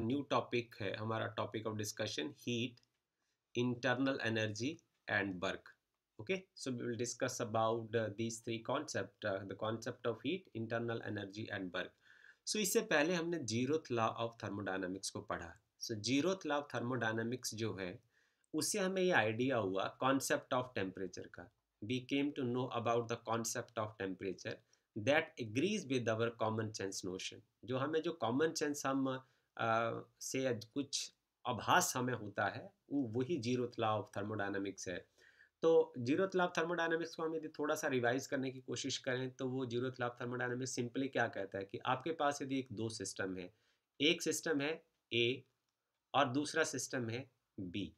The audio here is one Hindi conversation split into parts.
न्यू टॉपिक है हमारा topic of discussion heat internal energy and work okay so we will discuss about uh, three concept the concept of heat internal energy and work so इससे पहले हमने जीरो लॉ ऑफ थर्मोडाइनमिक्स को पढ़ा so zero law of thermodynamics जो है उससे हमें ये आइडिया हुआ कॉन्सेप्ट ऑफ टेम्परेचर का we came to know about the concept of temperature that agrees with our common sense notion जो हमें जो कॉमन सेंस हम uh, से कुछ आभास हमें होता है वो वही जीरो ऑफ थर्मोडाइनमिक्स है तो जीरो तलाव थर्मोडाइनमिक्स को हम यदि थोड़ा सा रिवाइज करने की कोशिश करें तो वो जीरो तलाव थर्मोडाइनमिक्स सिंपली क्या कहता है कि आपके पास यदि एक दो सिस्टम है एक सिस्टम है ए और दूसरा सिस्टम है बी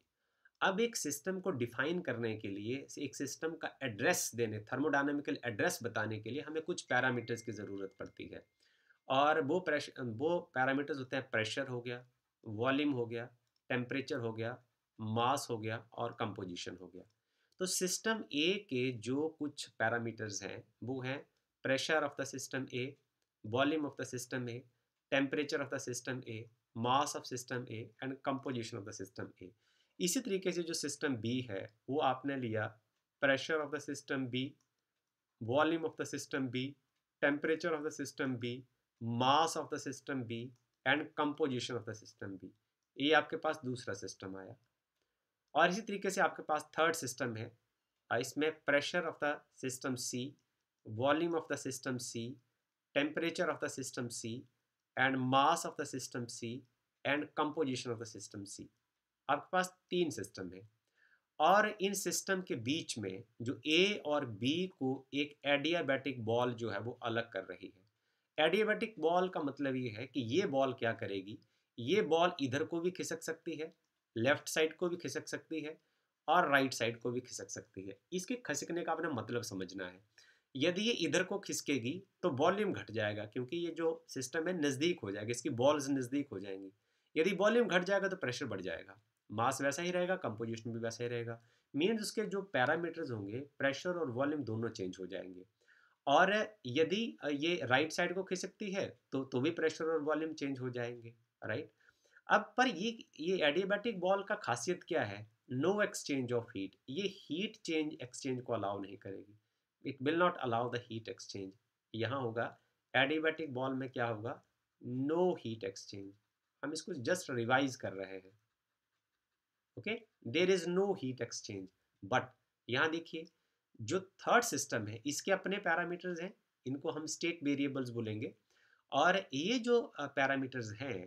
अब एक सिस्टम को डिफाइन करने के लिए एक सिस्टम का एड्रेस देने थर्मोडाइनमिकल एड्रेस बताने के लिए हमें कुछ पैरामीटर्स की ज़रूरत पड़ती है और वो प्रेशर वो पैरामीटर्स होते हैं प्रेशर हो गया वॉल्यूम हो गया टेम्परेचर हो गया मास हो गया और कंपोजिशन हो गया तो सिस्टम ए के जो कुछ पैरामीटर्स हैं वो हैं pressure of the system A volume of the system A temperature of the system A mass of system A and composition of the system A इसी तरीके से जो सिस्टम बी है वो आपने लिया pressure of the system B volume of the system B temperature of the system B mass of the system B and composition of the system B ये आपके पास दूसरा सिस्टम आया और इसी तरीके से आपके पास थर्ड सिस्टम है इसमें pressure of the system C volume of the system C temperature of the system C and mass of the system C and composition of the system C आपके पास तीन सिस्टम है और इन सिस्टम के बीच में जो ए और बी को एक एडियाबैटिक बॉल जो है वो अलग कर रही है एडियाबेटिक बॉल का मतलब ये है कि ये बॉल क्या करेगी ये बॉल इधर को भी खिसक सकती है लेफ्ट साइड को भी खिसक सकती है और राइट साइड को भी खिसक सकती है इसके खिसकने का अपना मतलब समझना है यदि ये इधर को खिसकेगी तो वॉल्यूम घट जाएगा क्योंकि ये जो सिस्टम है नज़दीक हो जाएगा इसकी बॉल्स नज़दीक हो जाएंगी यदि वॉल्यूम घट जाएगा तो प्रेशर बढ़ जाएगा मास वैसा ही रहेगा कंपोजिशन भी वैसा ही रहेगा मीन्स उसके जो पैरामीटर्स होंगे प्रेशर और वॉल्यूम दोनों चेंज हो जाएंगे और यदि ये राइट साइड को खिसकती है तो तो भी प्रेशर और वॉल्यूम चेंज हो जाएंगे राइट अब पर ये ये एडियाबैटिक बॉल का खासियत क्या है नो एक्सचेंज ऑफ हीट ये हीट चेंज एक्सचेंज को अलाउ नहीं करेगी it will not allow the heat exchange यहाँ होगा एडियाबैटिक बॉल में क्या होगा नो हीट एक्सचेंज हम इसको जस्ट रिवाइज कर रहे हैं okay there is no heat exchange but यहाँ देखिए जो थर्ड सिस्टम है इसके अपने पैरामीटर्स हैं इनको हम स्टेट वेरिएबल्स बोलेंगे और ये जो पैरामीटर्स हैं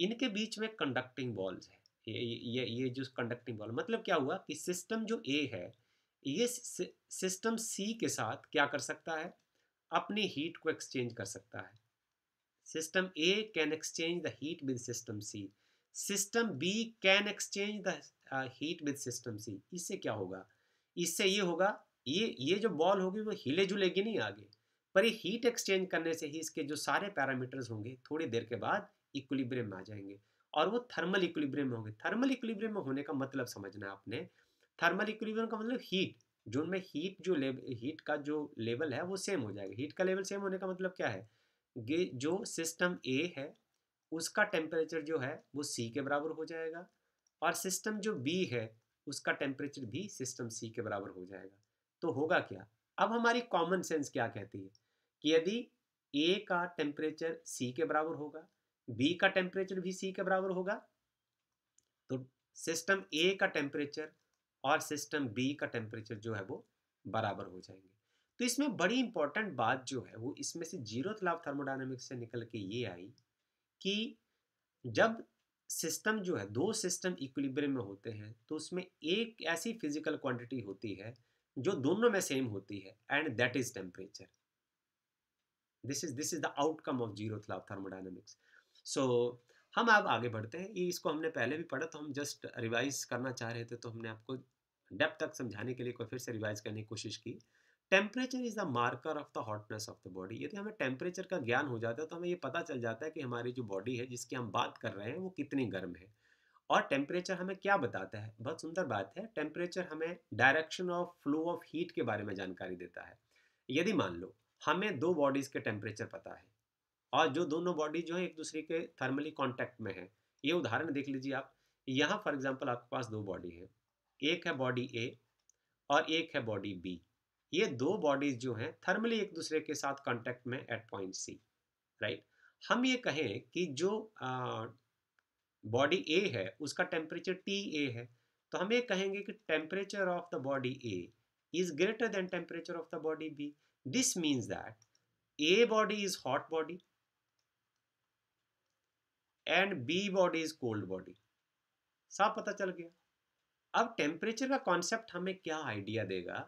इनके बीच में कंडक्टिंग बॉल्स है ये ये ये जो कंडक्टिंग बॉल मतलब क्या हुआ कि सिस्टम जो ए है ये सिस्टम सी के साथ क्या कर सकता है अपनी हीट को एक्सचेंज कर सकता है system A can exchange the heat with system C system B can exchange the heat with system C इससे क्या होगा इससे ये होगा ये ये जो बॉल होगी वो हिले जुलेगी नहीं आगे पर ये हीट एक्सचेंज करने से ही इसके जो सारे पैरामीटर्स होंगे थोड़ी देर के बाद इक्विलिब्रियम में आ जाएंगे और वो थर्मल इक्विलिब्रियम में होंगे थर्मल इक्विलिब्रियम में होने का मतलब समझना है आपने थर्मल इक्विलिब्रियम का मतलब हीट जो उनमें हीट जो हीट का जो लेवल है वो सेम हो जाएगा हीट का लेवल सेम होने का मतलब क्या है जो सिस्टम ए है उसका टेम्परेचर जो है वो सी के बराबर हो जाएगा और सिस्टम जो बी है उसका टेम्परेचर भी सिस्टम सी के बराबर हो जाएगा तो होगा क्या अब हमारी कॉमन सेंस क्या कहती है कि यदि ए का टेम्परेचर सी के बराबर होगा बी का टेम्परेचर भी सी के बराबर होगा तो सिस्टम ए का टेम्परेचर और सिस्टम बी का टेम्परेचर जो है वो बराबर हो जाएंगे तो इसमें बड़ी इंपॉर्टेंट बात जो है वो इसमें से जीरो तलाब थर्मोडाइनमिक्स से निकल के ये आई कि जब सिस्टम जो है दो सिस्टम इक्विलिब्रियम में होते हैं तो उसमें एक ऐसी फिजिकल क्वांटिटी होती है जो दोनों में सेम होती है and that is temperature this is this is the outcome of zero thermodynamics so हम अब आगे बढ़ते हैं इसको हमने पहले भी पढ़ा तो हम जस्ट रिवाइज करना चाह रहे थे तो हमने आपको डेप तक समझाने के लिए कोई फिर से रिवाइज करने की कोशिश की temperature is the marker of the hotness of the body यदि हमें टेम्परेचर का ज्ञान हो जाता है तो हमें ये पता चल जाता है कि हमारी जो बॉडी है जिसकी हम बात कर रहे हैं वो कितनी गर्म है और टेम्परेचर हमें क्या बताता है बहुत सुंदर बात है टेम्परेचर हमें direction of flow of heat के बारे में जानकारी देता है यदि मान लो हमें दो बॉडीज़ के टेम्परेचर पता है और जो दोनों बॉडीज जो है एक दूसरे के थर्मली कॉन्टैक्ट में है ये उदाहरण देख लीजिए आप यहाँ फॉर एग्जाम्पल आपके पास दो बॉडी है एक है बॉडी ए और एक है बॉडी बी ये दो बॉडीज जो हैं थर्मली एक दूसरे के साथ कांटेक्ट में एट पॉइंट सी राइट हम ये कहें कि जो बॉडी ए है उसका टेम्परेचर टी ए है तो हम ये कहेंगे कि temperature of the body A is greater than temperature of the body B this means that A body is hot body and B body is cold body साफ पता चल गया अब टेम्परेचर का कॉन्सेप्ट हमें क्या आइडिया देगा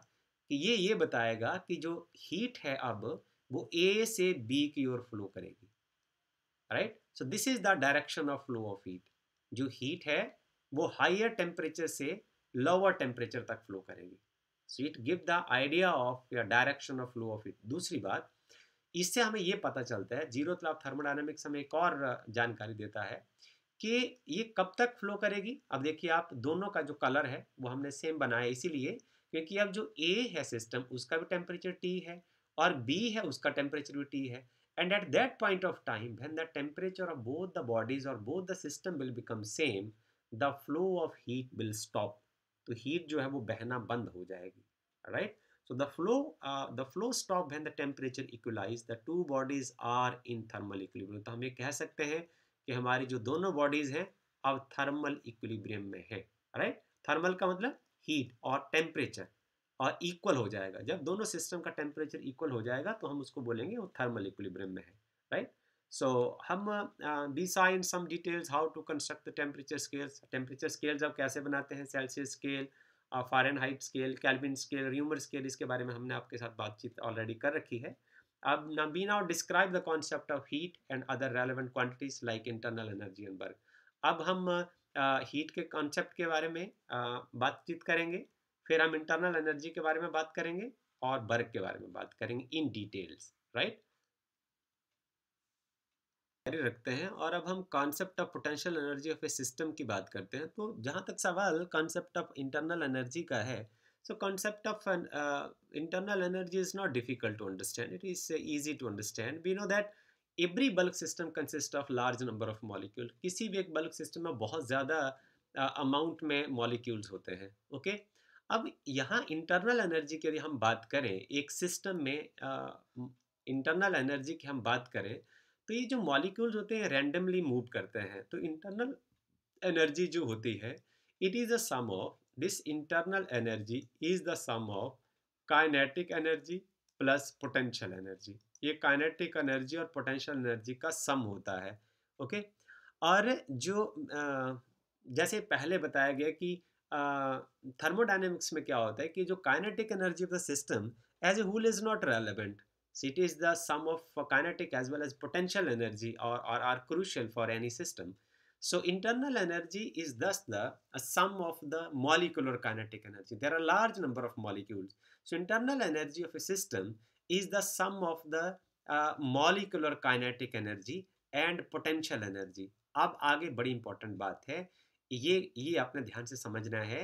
कि ये ये बताएगा कि जो हीट है अब वो ए से बी की ओर फ्लो करेगी right right? So this is the direction of flow of heat जो हीट है वो हाइयर टेम्परेचर से लोअर टेम्परेचर तक फ्लो करेगी so it give the idea of या direction of flow of heat दूसरी बात इससे हमें ये पता चलता है जीरो तलाब थर्मोडाइनमिक्स हमें एक और जानकारी देता है कि ये कब तक फ्लो करेगी अब देखिए आप दोनों का जो कलर है वो हमने सेम बनाया इसीलिए क्योंकि अब जो ए है सिस्टम उसका भी टेम्परेचर टी है और बी है उसका टेम्परेचर भी टी है and at that point of time when the temperature of both the bodies or both the system will become same the flow of heat will stop तो heat jo hai wo behna band ho jayegi right so the flow uh, the flow stop when the temperature equalize the two bodies are in thermal equilibrium to hum ye keh sakte hain ki hamari jo dono bodies hain ab thermal equilibrium mein hai right thermal ka matlab heat or temperature और इक्वल हो जाएगा जब दोनों सिस्टम का टेम्परेचर इक्वल हो जाएगा तो हम उसको बोलेंगे वो थर्मल इक्विलिब्रियम में है राइट सो हम दी सा in some details how to construct the temperature scales temperature scales अब कैसे बनाते हैं Celsius scale Fahrenheit scale Kelvin scale Reaumur scale इसके बारे में हमने आपके साथ बातचीत ऑलरेडी कर रखी है अब ना बी now describe the concept of heat and other relevant quantities like internal energy and work अब हम हीट uh, के कॉन्सेप्ट के बारे में uh, बातचीत करेंगे फिर हम इंटरनल एनर्जी के बारे में बात करेंगे और वर्क के बारे में बात करेंगे इन डिटेल्स राइट रखते हैं और अब हम concept of potential energy of a system की बात करते हैं तो जहां तक सवाल कॉन्सेप्ट ऑफ इंटरनल एनर्जी का है so concept of internal energy is not difficult to understand it is easy to understand we know that every bulk system consist of large number of molecule किसी भी एक बल्क सिस्टम में बहुत ज्यादा अमाउंट uh, में मॉलिक्यूल्स होते हैं ओके okay? अब यहाँ इंटरनल एनर्जी की यदि हम बात करें एक सिस्टम में इंटरनल एनर्जी की हम बात करें तो ये जो मॉलिक्यूल्स होते हैं रैंडमली मूव करते हैं तो इंटरनल एनर्जी जो होती है it is the sum of this internal energy is the sum of kinetic energy plus potential energy ये काइनेटिक एनर्जी और पोटेंशियल एनर्जी का सम होता है ओके और जो जैसे पहले बताया गया कि थर्मोडाइनमिक्स में क्या होता है कि जो kinetic energy of the system as a whole is not relevant it is the sum of kinetic as well as potential energy और are are crucial for any system so internal energy is thus the sum of the molecular kinetic energy there are large number of molecules so internal energy of a system is the sum of the molecular kinetic energy and potential energy अब आगे बड़ी इंपॉर्टेंट बात है ये ये आपने ध्यान से समझना है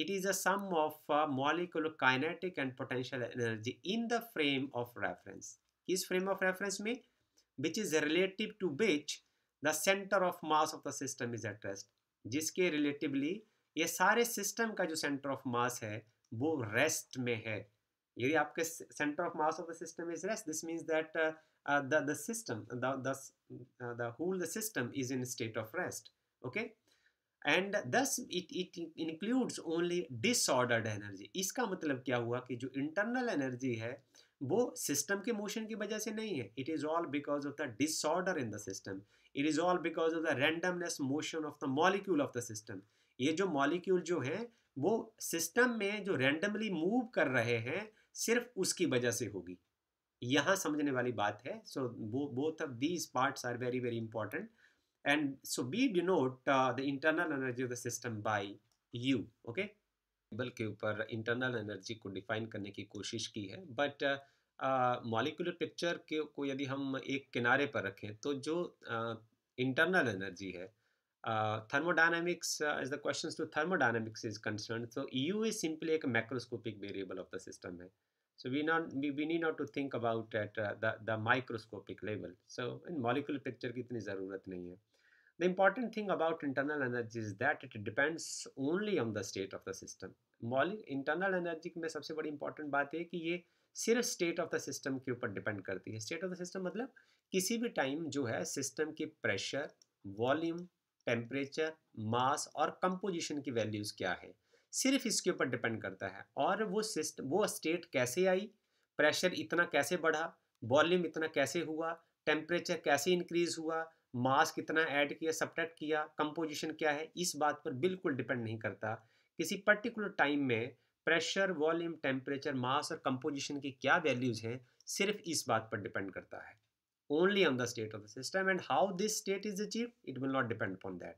it is a of molecular kinetic and potential energy in the frame of reference किस फ्रेम ऑफ रेफरेंस में which is relative to which the centre of mass of the system is at जिसके रिलेटिवली ये सारे सिस्टम का जो सेंटर ऑफ मास है वो रेस्ट में है यदि आपके centre of mass of the system is rest this means that the system the whole the system is in state of rest okay and thus it it includes only disordered energy इसका मतलब क्या हुआ कि जो इंटरनल एनर्जी है वो सिस्टम के मोशन की वजह से नहीं है it is all because of the disorder in the system it is all because of the randomness motion of the molecule of the system ये जो मॉलिक्यूल जो हैं वो सिस्टम में जो रैंडमली मूव कर रहे हैं सिर्फ उसकी वजह से होगी यहाँ समझने वाली बात है so both of these parts are very very important and so we denote uh, the internal energy of the system by U okay table के ऊपर इंटरनल एनर्जी को डिफाइन करने की कोशिश की है बट मॉलिकुलर पिक्चर के को यदि हम एक किनारे पर रखें तो जो इंटरनल uh, एनर्जी है thermodynamics is the question to thermodynamics is concern so you is simply एक macroscopic variable of the system है So we, not, we, we need not to think about at uh, the, the microscopic level. So in molecular picture ki itni zarurat nahi hai The important thing about internal energy is that it depends only on the state of the system. Internal energy mein sabse badi important baat hai ki ye सिर्फ स्टेट ऑफ द सिस्टम के ऊपर डिपेंड करती है स्टेट ऑफ द सिस्टम मतलब किसी भी टाइम जो है सिस्टम की प्रेशर वॉल्यूम टेम्परेचर मास और कंपोजिशन की वैल्यूज़ क्या है सिर्फ इसके ऊपर डिपेंड करता है और वो सिस्टम वो स्टेट कैसे आई प्रेशर इतना कैसे बढ़ा वॉल्यूम इतना कैसे हुआ टेम्परेचर कैसे इंक्रीज हुआ मास कितना ऐड किया सब्ट्रैक्ट किया कंपोजिशन क्या है इस बात पर बिल्कुल डिपेंड नहीं करता किसी पर्टिकुलर टाइम में प्रेशर वॉल्यूम टेम्परेचर मास और कंपोजिशन की क्या वैल्यूज़ हैं सिर्फ इस बात पर डिपेंड करता है only on the state of the system and how this state is achieve it will not depend upon that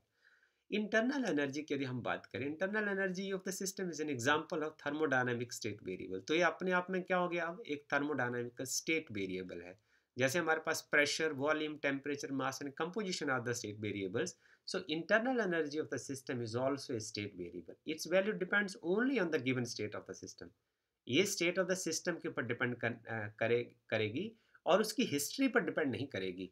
internal energy की यदि हम बात करें internal energy of the system is an example of thermodynamic state variable तो ये अपने आप में क्या हो गया अब एक थर्मोडाइनमिक स्टेट वेरिएबल है जैसे हमारे पास pressure volume temperature mass and composition of the state variables so internal energy of the system is also a state variable its value depends only on the given state of the system ये स्टेट ऑफ द सिस्टम के ऊपर डिपेंड करे करेगी और उसकी हिस्ट्री पर डिपेंड नहीं करेगी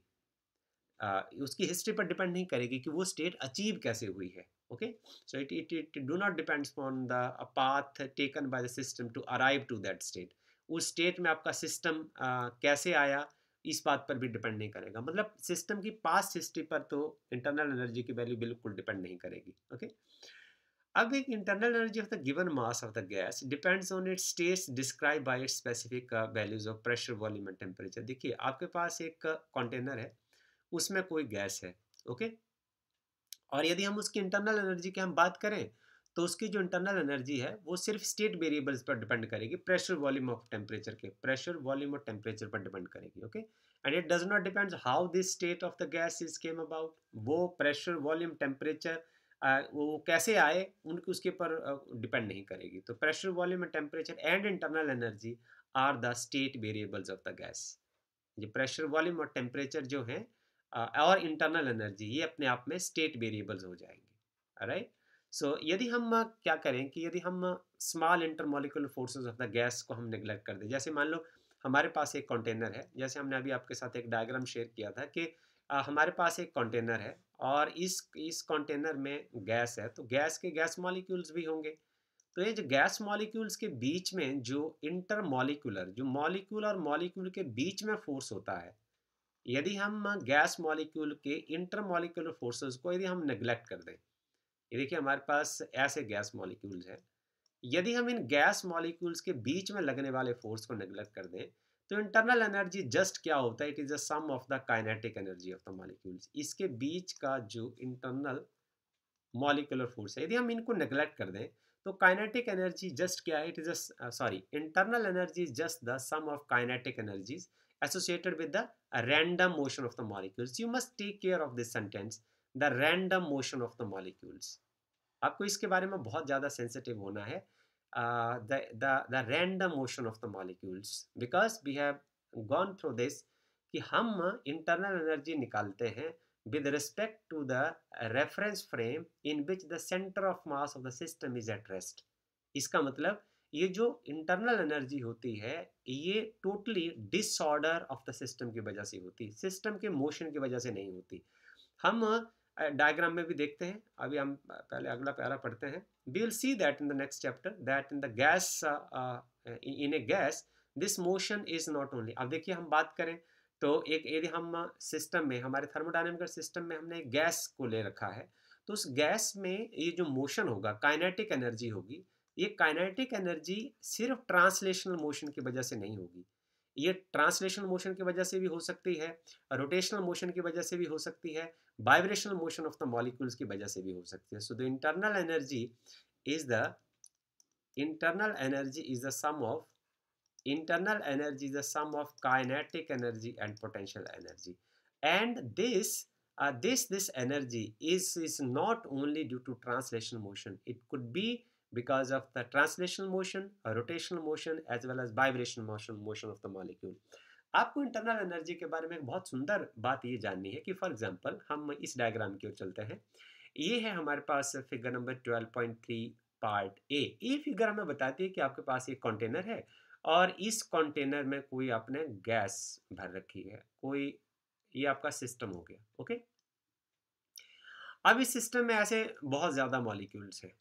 उसकी हिस्ट्री पर डिपेंड नहीं करेगी कि वो स्टेट अचीव कैसे हुई है okay so it it it do not depends on the path taken by the system to arrive to that state उस स्टेट में आपका सिस्टम कैसे आया इस बात पर भी डिपेंड नहीं करेगा मतलब सिस्टम की पास हिस्ट्री पर तो इंटरनल एनर्जी की वैल्यू बिल्कुल डिपेंड नहीं करेगी ओके अब एक internal energy of the given mass of the gas depends on its states describe by its specific values of pressure volume and temperature देखिए आपके पास एक कंटेनर है उसमें कोई गैस है ओके और यदि हम उसकी इंटरनल एनर्जी की हम बात करें तो उसकी जो इंटरनल एनर्जी है वो सिर्फ स्टेट वेरिएबल्स पर डिपेंड करेगी प्रेशर वॉल्यूम ऑफ टेम्परेचर के प्रेशर वॉल्यूम और टेम्परेचर पर डिपेंड करेगी okay and it does not depend how this state of the gas is came about वो प्रेशर वॉल्यूम टेम्परेचर वो कैसे आए उनके उसके ऊपर डिपेंड नहीं करेगी तो pressure volume and temperature and internal energy are the state variables of the gas ये प्रेशर वॉल्यूम और टेम्परेचर जो है और इंटरनल एनर्जी ये अपने आप में स्टेट वेरिएबल्स हो जाएंगे राइट सो so, यदि हम क्या करें कि यदि हम small intermolecular forces of the gas को हम निगलेक्ट कर दें जैसे मान लो हमारे पास एक कंटेनर है जैसे हमने अभी आपके साथ एक डायग्राम शेयर किया था कि आ, हमारे पास एक कंटेनर है और इस इस कंटेनर में गैस है तो गैस के गैस मॉलिक्यूल्स भी होंगे तो ये जो गैस मॉलिक्यूल्स के बीच में जो इंटरमोलिकुलर जो मॉलिक्यूल और मॉलिक्यूल के बीच में फोर्स होता है यदि हम गैस मॉलिक्यूल के इंटरमॉलिक्यूलर फोर्सेस को यदि हम नेग्लेक्ट कर दें ये देखिए हमारे पास ऐसे गैस मॉलिक्यूल्स हैं यदि हम इन गैस मॉलिक्यूल्स के बीच में लगने वाले फोर्स को नेग्लेक्ट कर दें तो इंटरनल एनर्जी जस्ट क्या होता है it is the sum of the kinetic energy of the molecules इसके बीच का जो इंटरनल मॉलिकुलर फोर्स है यदि हम इनको नेग्लेक्ट कर दें तो काइनेटिक एनर्जी जस्ट क्या है it is sorry internal energy is just the sum of kinetic energies associated with the random motion of the molecules. You must take care of this sentence, the random motion of the molecules. aapko iske bare mein bahut zyada sensitive hona hai uh, the, the, the random motion of the molecules because we have gone through this ki hum internal energy nikalte hain with respect to the reference frame in which the center of mass of the system is at rest. इसका मतलब ये जो इंटरनल एनर्जी होती है ये totally disorder of the system की वजह से होती है सिस्टम के मोशन की वजह से नहीं होती हम डायग्राम में भी देखते हैं अभी हम पहले अगला प्यारा पढ़ते हैं we will see that in the next chapter that in the gas in a gas this motion is not only अब देखिए हम बात करें तो एक यदि हम सिस्टम में हमारे थर्मोडाइनमिकल सिस्टम में हमने गैस को ले रखा है तो उस गैस में ये जो मोशन होगा काइनेटिक एनर्जी होगी ये काइनेटिक एनर्जी सिर्फ ट्रांसलेशनल मोशन की वजह से नहीं होगी ये ट्रांसलेशनल मोशन की वजह से भी हो सकती है रोटेशनल मोशन की वजह से भी हो सकती है vibrational motion of the molecules की वजह से भी हो सकती है so the internal energy is the internal energy is the sum of internal energy is the sum of kinetic energy and potential energy and this this this energy is is not only due to translational motion it could be because of the translational motion, rotational motion as well as vibration motion motion of the molecule. आपको इंटरनल एनर्जी के बारे में एक बहुत सुंदर बात ये जाननी है कि फॉर एग्जांपल हम इस डायग्राम की ओर चलते हैं ये है हमारे पास फिगर नंबर 12.3 पार्ट ए ये फिगर हमें बताती है कि आपके पास एक कंटेनर है और इस कंटेनर में कोई आपने गैस भर रखी है कोई ये आपका सिस्टम हो गया ओके अब इस सिस्टम में ऐसे बहुत ज़्यादा मॉलिक्यूल्स हैं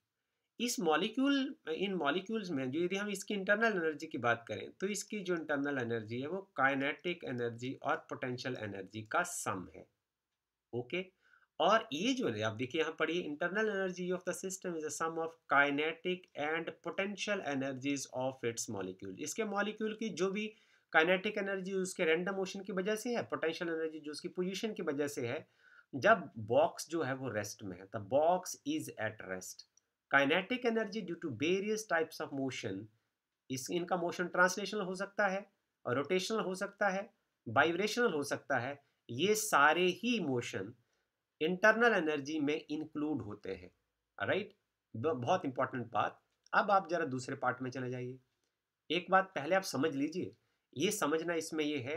इस मॉलिक्यूल इन मॉलिक्यूल्स में जो यदि हम इसकी इंटरनल एनर्जी की बात करें तो इसकी जो इंटरनल एनर्जी है वो काइनेटिक एनर्जी और पोटेंशियल एनर्जी का सम है ओके और ये जो है आप देखिए यहाँ पढ़िए internal energy of the system is a sum of kinetic and potential energies of its molecule इसके मॉलिक्यूल की जो भी काइनेटिक एनर्जी उसके रैंडम मोशन की वजह से है पोटेंशियल एनर्जी जो उसकी पोजिशन की वजह से है जब बॉक्स जो है वो रेस्ट में है the box is at rest kinetic energy due to various types of motion इस इनका मोशन ट्रांसलेशनल हो सकता है और रोटेशनल हो सकता है वाइब्रेशनल हो सकता है ये सारे ही मोशन इंटरनल एनर्जी में इंक्लूड होते हैं राइट बहुत इंपॉर्टेंट बात अब आप जरा दूसरे पार्ट में चले जाइए एक बात पहले आप समझ लीजिए ये समझना इसमें ये है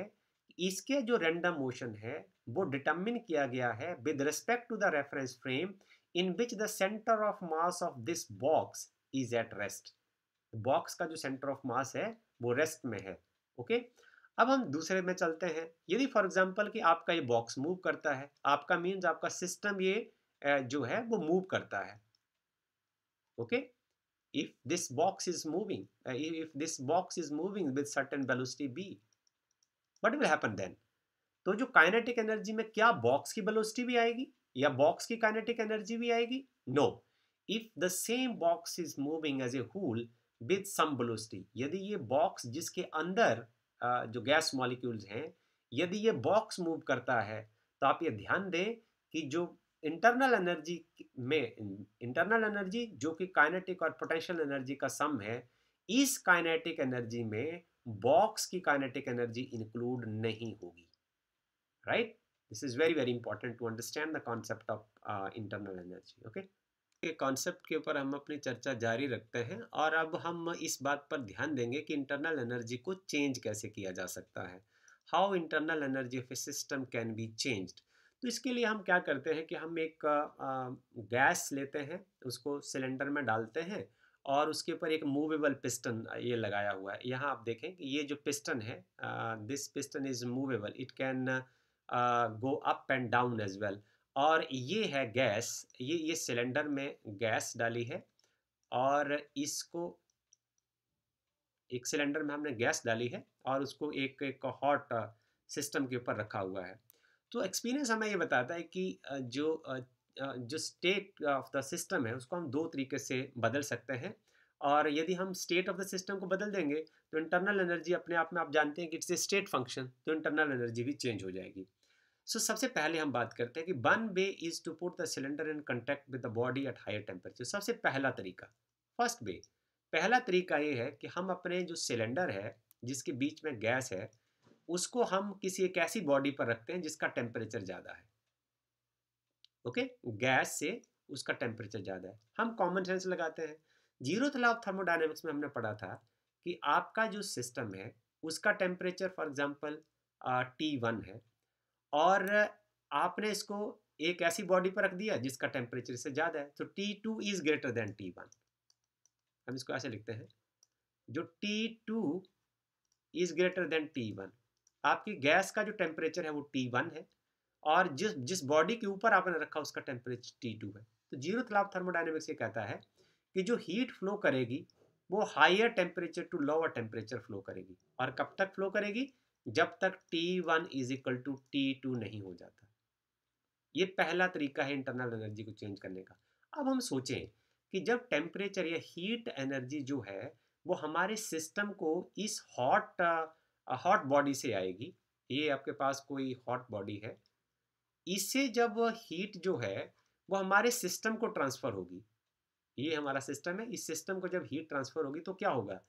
इसके जो रैंडम मोशन है वो डिटर्मिन किया गया है with respect to the reference frame in which the centre of mass of this box is at rest box का जो सेंटर ऑफ मास है वो रेस्ट में है ओके okay? अब हम दूसरे में चलते हैं यदि फॉर एग्जाम्पल कि आपका ये बॉक्स मूव करता है आपका मीन्स आपका सिस्टम ये जो है वो मूव करता है okay if this box is moving if this box is moving with certain velocity B what will happen then तो जो काइनेटिक एनर्जी में क्या बॉक्स की वेलोसिटी भी आएगी या बॉक्स की काइनेटिक एनर्जी भी आएगी no if the same box is moving as a whole with some velocity यदि ये बॉक्स जिसके अंदर जो गैस मॉलिक्यूल्स हैं यदि ये बॉक्स मूव करता है तो आप ये ध्यान दें कि जो इंटरनल एनर्जी में इंटरनल एनर्जी जो कि काइनेटिक और पोटेंशियल एनर्जी का सम है इस काइनेटिक एनर्जी में बॉक्स की काइनेटिक एनर्जी इंक्लूड नहीं होगी right right? This is very very important to understand the concept of uh, internal energy. Okay. के कॉन्सेप्ट के ऊपर हम अपनी चर्चा जारी रखते हैं और अब हम इस बात पर ध्यान देंगे कि इंटरनल एनर्जी को चेंज कैसे किया जा सकता है how internal energy of a system can be changed तो इसके लिए हम क्या करते हैं कि हम एक गैस लेते हैं उसको सिलेंडर में डालते हैं और उसके ऊपर एक मूवेबल पिस्टन ये लगाया हुआ है यहाँ आप देखें कि ये जो पिस्टन है this piston is movable it can go up and down as well और ये है गैस ये ये सिलेंडर में गैस डाली है और इसको एक सिलेंडर में हमने गैस डाली है और उसको एक एक हॉट सिस्टम के ऊपर रखा हुआ है तो एक्सपीरियंस हमें ये बताता है कि जो जो स्टेट ऑफ द सिस्टम है उसको हम दो तरीके से बदल सकते हैं और यदि हम स्टेट ऑफ द सिस्टम को बदल देंगे तो इंटरनल एनर्जी अपने आप में आप जानते हैं कि इट्स ए स्टेट फंक्शन तो इंटरनल एनर्जी भी चेंज हो जाएगी सो so, सबसे पहले हम बात करते हैं कि one way is to put the cylinder in contact with the body at higher temperature सबसे पहला तरीका फर्स्ट वे पहला तरीका ये है कि हम अपने जो सिलेंडर है जिसके बीच में गैस है उसको हम किसी एक ऐसी बॉडी पर रखते हैं जिसका टेम्परेचर ज़्यादा है ओके okay? गैस से उसका टेम्परेचर ज़्यादा है हम कॉमन सेंस लगाते हैं जीरो तलाव थर्मोडाइनमिक्स में हमने पढ़ा था कि आपका जो सिस्टम है उसका temperature for example T one है और आपने इसको एक ऐसी बॉडी पर रख दिया जिसका टेम्परेचर इससे ज़्यादा है तो T two is greater than T one हम इसको ऐसे लिखते हैं जो T two is greater than T one आपकी गैस का जो टेम्परेचर है वो टी वन है और जिस जिस बॉडी के ऊपर आपने रखा उसका टेम्परेचर टी टू है तो जीरो तलाब थर्मोडाइनमिक्स ये कहता है कि जो हीट फ्लो करेगी वो higher temperature to lower temperature flow करेगी और कब तक फ्लो करेगी जब तक T one is equal to T two नहीं हो जाता ये पहला तरीका है इंटरनल एनर्जी को चेंज करने का अब हम सोचें कि जब टेम्परेचर या हीट एनर्जी जो है वो हमारे सिस्टम को इस हॉट हॉट बॉडी से आएगी ये आपके पास कोई हॉट बॉडी है इससे जब हीट जो है वो हमारे सिस्टम को ट्रांसफ़र होगी ये हमारा सिस्टम है इस सिस्टम को जब हीट ट्रांसफ़र होगी तो क्या होगा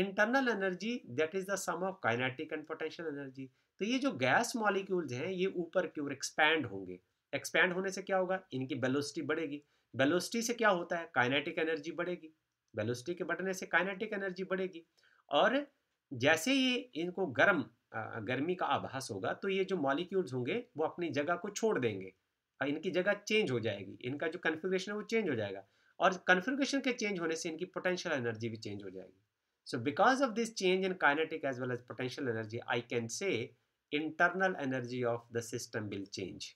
internal energy that is the sum of kinetic and potential energy तो ये जो गैस मॉलिक्यूल्स हैं ये ऊपर की ओर एक्सपैंड होंगे एक्सपैंड होने से क्या होगा इनकी वेलोसिटी बढ़ेगी वेलोसिटी से क्या होता है काइनेटिक एनर्जी बढ़ेगी वेलोसिटी के बढ़ने से काइनेटिक एनर्जी बढ़ेगी और जैसे ये इनको गर्म गर्मी का आभास होगा तो ये जो मॉलिक्यूल्स होंगे वो अपनी जगह को छोड़ देंगे और इनकी जगह चेंज हो जाएगी इनका जो कन्फिग्रेशन है वो चेंज हो जाएगा और कन्फिग्रेशन के चेंज होने से इनकी पोटेंशियल एनर्जी भी चेंज हो जाएगी So because of this change in kinetic as well as potential energy, I can say internal energy of the system will change.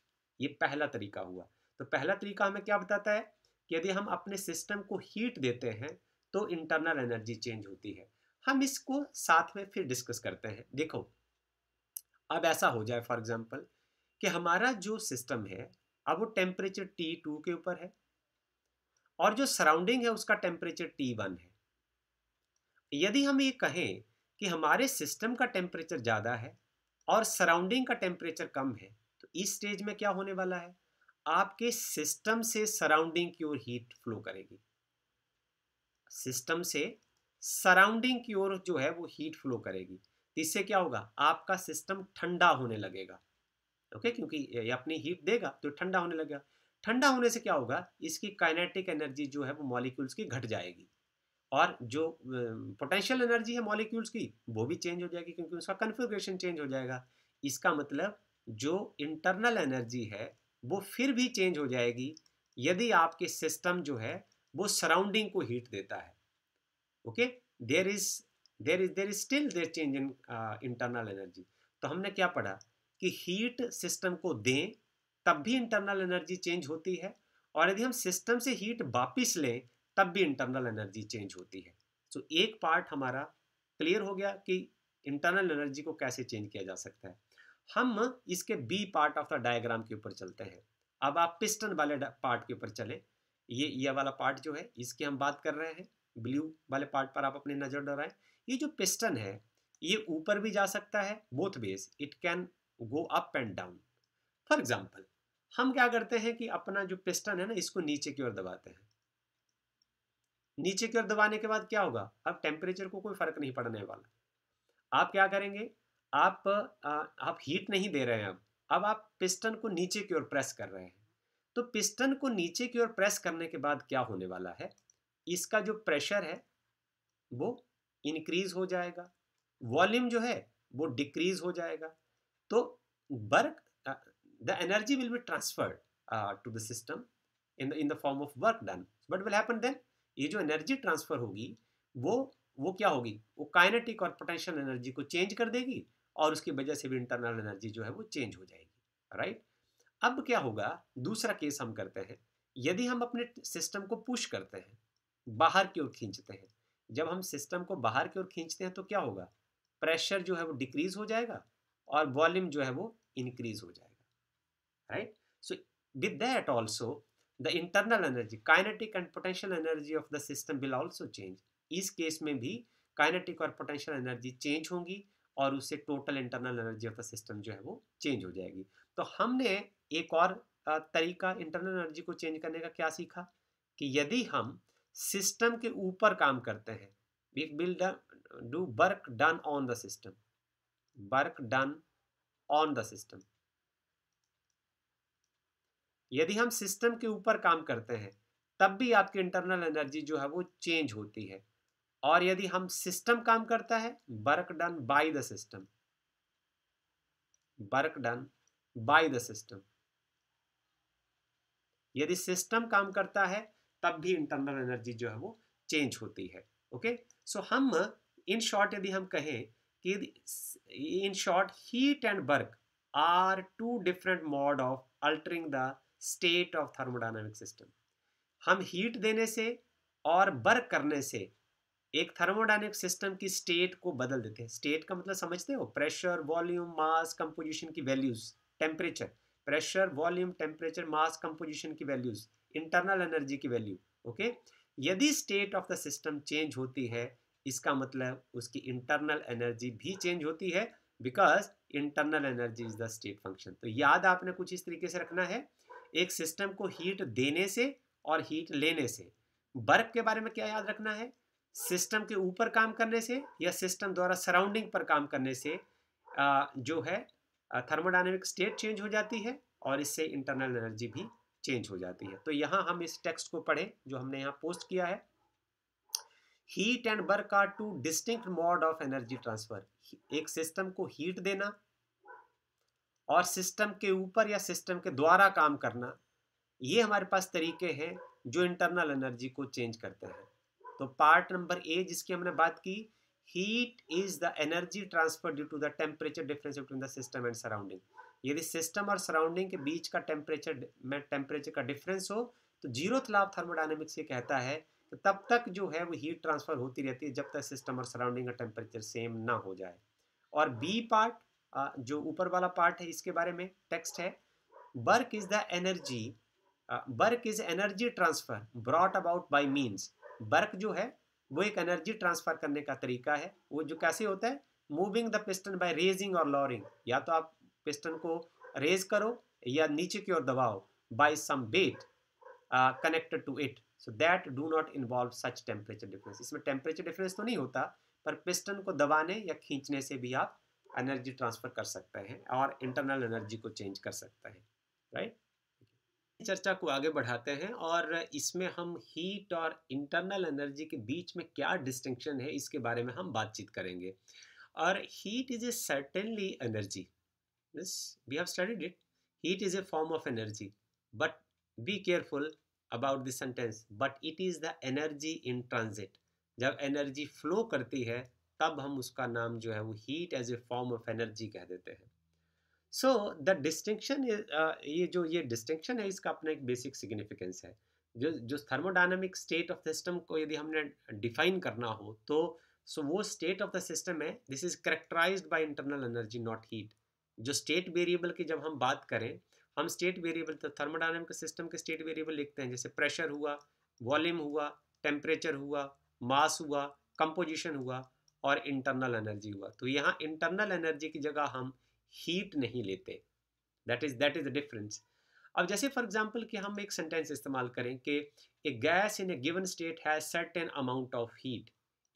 ये पहला तरीका हुआ तो पहला तरीका हमें क्या बताता है कि यदि हम अपने सिस्टम को हीट देते हैं तो इंटरनल एनर्जी चेंज होती है हम इसको साथ में फिर डिस्कस करते हैं देखो अब ऐसा हो जाए फॉर एग्जांपल कि हमारा जो सिस्टम है अब वो टेम्परेचर टी टू के ऊपर है और जो सराउंडिंग है उसका टेम्परेचर टी वन है यदि हम ये कहें कि हमारे सिस्टम का टेम्परेचर ज़्यादा है और सराउंडिंग का टेम्परेचर कम है तो इस स्टेज में क्या होने वाला है आपके सिस्टम से सराउंडिंग की ओर हीट फ्लो करेगी सिस्टम से सराउंडिंग की ओर जो है वो हीट फ्लो करेगी तो इससे क्या होगा आपका सिस्टम ठंडा होने लगेगा ओके क्योंकि ये अपनी हीट देगा तो ठंडा होने लगेगा ठंडा होने से क्या होगा इसकी काइनेटिक एनर्जी जो है वो मॉलिक्यूल्स की घट जाएगी और जो पोटेंशियल एनर्जी है मॉलिक्यूल्स की वो भी चेंज हो जाएगी क्योंकि उसका कन्फिग्रेशन चेंज हो जाएगा इसका मतलब जो इंटरनल एनर्जी है वो फिर भी चेंज हो जाएगी यदि आपके सिस्टम जो है वो सराउंडिंग को हीट देता है okay there is there is there is still there change in internal energy तो हमने क्या पढ़ा कि हीट सिस्टम को दें तब भी इंटरनल एनर्जी चेंज होती है और यदि हम सिस्टम से हीट वापिस लें तब भी इंटरनल एनर्जी चेंज होती है सो so, एक पार्ट हमारा क्लियर हो गया कि इंटरनल एनर्जी को कैसे चेंज किया जा सकता है हम इसके B part of the diagram के ऊपर चलते हैं अब आप पिस्टन वाले पार्ट के ऊपर चलें ये ये वाला पार्ट जो है इसकी हम बात कर रहे हैं ब्लू वाले पार्ट पर आप अपनी नज़र डराएं ये जो पिस्टन है ये ऊपर भी जा सकता है both ways it can go up and down for example हम क्या करते हैं कि अपना जो पिस्टन है ना इसको नीचे की ओर दबाते हैं नीचे की ओर दबाने के बाद क्या होगा अब टेम्परेचर को कोई फर्क नहीं पड़ने वाला आप क्या करेंगे आप आ, आप हीट नहीं दे रहे हैं अब अब आप पिस्टन को नीचे की ओर प्रेस कर रहे हैं तो पिस्टन को नीचे की ओर प्रेस करने के बाद क्या होने वाला है इसका जो प्रेशर है वो इंक्रीज हो जाएगा वॉल्यूम जो है वो डिक्रीज हो जाएगा तो work the energy will be transferred to the system in the in the form of work done but will happen then ये जो एनर्जी ट्रांसफर होगी वो वो क्या होगी वो काइनेटिक और पोटेंशियल एनर्जी को चेंज कर देगी और उसकी वजह से भी इंटरनल एनर्जी जो है वो चेंज हो जाएगी राइट अब क्या होगा दूसरा केस हम करते हैं यदि हम अपने सिस्टम को पुश करते हैं बाहर की ओर खींचते हैं जब हम सिस्टम को बाहर की ओर खींचते हैं तो क्या होगा प्रेशर जो है वो डिक्रीज हो जाएगा और वॉल्यूम जो है वो इंक्रीज हो जाएगा right so with that also the internal energy kinetic and potential energy of the system will also change इस केस में भी काइनेटिक और पोटेंशियल एनर्जी चेंज होंगी और उससे total internal energy of the system जो है वो चेंज हो जाएगी तो हमने एक और तरीका इंटरनल एनर्जी को चेंज करने का क्या सीखा कि यदि हम सिस्टम के ऊपर काम करते हैं we will do work done on the system work done on the system यदि हम सिस्टम के ऊपर काम करते हैं तब भी आपकी इंटरनल एनर्जी जो है वो चेंज होती है और यदि हम सिस्टम काम करता है work done by the system work done by the system यदि सिस्टम काम करता है तब भी इंटरनल एनर्जी जो है वो चेंज होती है ओके सो so, हम इन शॉर्ट यदि हम कहें कि in short heat and work are two different mode of altering the state of thermodynamic system हम हीट देने से और बर्क करने से एक थर्मोडाइनमिक सिस्टम की स्टेट को बदल देते हैं स्टेट का मतलब समझते हो प्रेशर वॉल्यूम मास कंपोजिशन की values temperature pressure volume temperature mass composition की वैल्यूज इंटरनल एनर्जी की वैल्यू ओके यदि state of the system change होती है इसका मतलब उसकी इंटरनल एनर्जी भी चेंज होती है because internal energy is the state function तो याद आपने कुछ इस तरीके से रखना है एक सिस्टम को हीट देने से और हीट लेने से बर्फ के बारे में क्या याद रखना है सिस्टम के ऊपर काम करने से या सिस्टम द्वारा सराउंडिंग पर काम करने से जो है थर्मोडाइनमिक स्टेट चेंज हो जाती है और इससे इंटरनल एनर्जी भी चेंज हो जाती है तो यहाँ हम इस टेक्स्ट को पढ़ें जो हमने यहाँ पोस्ट किया है heat and work are two distinct mode of energy transfer एक सिस्टम को हीट देना और सिस्टम के ऊपर या सिस्टम के द्वारा काम करना ये हमारे पास तरीके हैं जो इंटरनल एनर्जी को चेंज करते हैं तो पार्ट नंबर ए जिसकी हमने बात की heat is the energy transfer due to the temperature difference between the system and surrounding यदि सिस्टम और सराउंडिंग के बीच का टेम्परेचर में टेम्परेचर का डिफरेंस हो तो जीरो तलाब थर्मोडाइनमिक्स ये कहता है कि तब तक जो है वो हीट ट्रांसफर होती रहती है जब तक सिस्टम और सराउंडिंग का टेम्परेचर सेम ना हो जाए और बी पार्ट जो ऊपर वाला पार्ट है इसके बारे में टेक्स्ट है work is the energy work is energy transfer brought about by means work जो है वो एक एनर्जी ट्रांसफर करने का तरीका है वो जो कैसे होता है moving the piston by raising और लॉरिंग या तो आप पिस्टन को रेज करो या नीचे की ओर दबाओ by some weight connected to it so that do not involve such temperature difference इसमें टेम्परेचर डिफरेंस तो नहीं होता पर पिस्टन को दबाने या खींचने से भी आप एनर्जी ट्रांसफर कर सकता है और इंटरनल एनर्जी को चेंज कर सकता है राइट चर्चा को आगे बढ़ाते हैं और इसमें हम हीट और इंटरनल एनर्जी के बीच में क्या डिस्टिंक्शन है इसके बारे में हम बातचीत करेंगे और heat is a certainly energy we have studied it heat is a form of energy but be careful about this sentence but it is the energy in transit जब एनर्जी फ्लो करती है तब हम उसका नाम जो है वो heat as a form of energy कह देते हैं सो द डिस्टिंक्शन ये जो ये डिस्टिंक्शन है इसका अपना एक बेसिक सिग्निफिकेंस है जो जो थर्मोडाइनमिक स्टेट ऑफ सिस्टम को यदि हमने डिफाइन करना हो तो सो so वो स्टेट ऑफ द सिस्टम है this is characterize by internal energy not heat जो स्टेट वेरिएबल की जब हम बात करें हम स्टेट वेरिएबल तो थर्मोडाइनमिक सिस्टम के स्टेट वेरिएबल लिखते हैं जैसे प्रेशर हुआ वॉल्यूम हुआ टेम्परेचर हुआ मास हुआ कंपोजिशन हुआ और इंटरनल एनर्जी हुआ तो यहाँ इंटरनल एनर्जी की जगह हम हीट नहीं लेते that is that is the difference अब जैसे फॉर एग्जांपल कि हम एक सेंटेंस इस्तेमाल करें कि a gas in a given state has certain amount of heat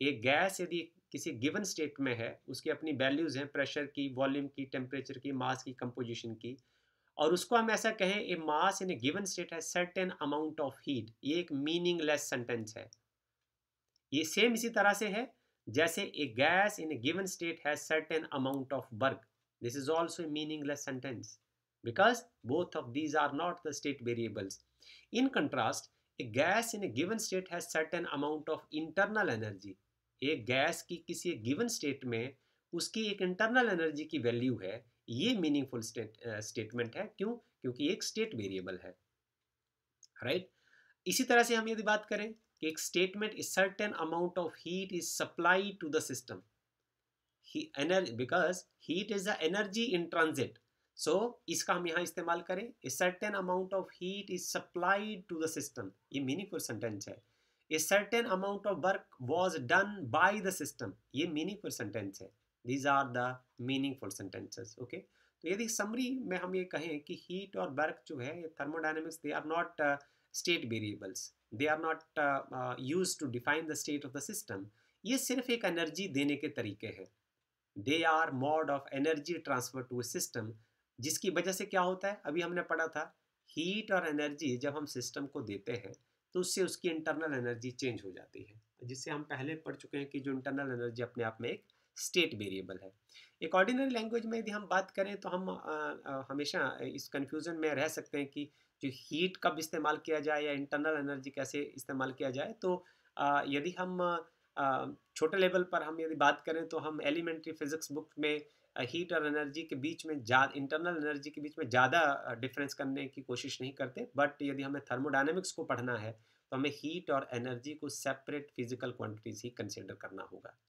एक गैस यदि किसी गिवन स्टेट में है उसकी अपनी वैल्यूज़ हैं प्रेशर की वॉल्यूम की टेम्परेचर की मास की कंपोजिशन की और उसको हम ऐसा कहें a mass in a given state है सर्टेन अमाउंट ऑफ हीट ये एक मीनिंगलेस सेंटेंस है ये सेम इसी तरह से है जैसे a gas in a given state has certain amount of work this is also meaningless sentence because both of these are not the state variables in contrast a gas in a given state has certain amount of internal energy एक गैस की किसी गिवन स्टेट में उसकी एक इंटरनल एनर्जी की वैल्यू है ये मीनिंगफुल स्टेटमेंट है क्यों क्योंकि एक स्टेट वेरिएबल है राइट right? इसी तरह से हम यदि बात करें कि एक statement is certain amount of heat is supply to the system because heat is the energy in transit so इसका हम यहाँ इस्तेमाल करें a certain amount of heat is supplied to the system ये मीनिंगफुल सेंटेंस है a certain amount of work was done by the system ये मीनिंगफुल सेंटेंस है these are the meaningful sentences okay तो यदि समरी में हम ये कहें कि हीट और बर्क जो है ये thermodynamics they are not state variables they are not use to define the state of the system ये सिर्फ एक एनर्जी देने के तरीके हैं they are mode of energy transfer to system जिसकी वजह से क्या होता है अभी हमने पढ़ा था हीट और एनर्जी जब हम सिस्टम को देते हैं तो उससे उसकी इंटरनल एनर्जी चेंज हो जाती है जिससे हम पहले पढ़ चुके हैं कि जो इंटरनल एनर्जी अपने आप में एक स्टेट वेरिएबल है एक ऑर्डिनरी लैंग्वेज में यदि हम बात करें तो हम आ, आ, हमेशा इस कन्फ्यूज़न में रह सकते हैं कि जो हीट कब इस्तेमाल किया जाए या इंटरनल एनर्जी कैसे इस्तेमाल किया जाए तो आ, यदि हम आ, छोटे लेवल पर हम यदि बात करें तो हम एलिमेंट्री फिजिक्स बुक में हीट और एनर्जी के बीच में ज्यादा इंटरनल एनर्जी के बीच में ज़्यादा डिफरेंस करने की कोशिश नहीं करते बट यदि हमें थर्मोडाइनमिक्स को पढ़ना है तो हमें हीट और एनर्जी को सेपरेट फिजिकल क्वांटिटीज ही कंसिडर करना होगा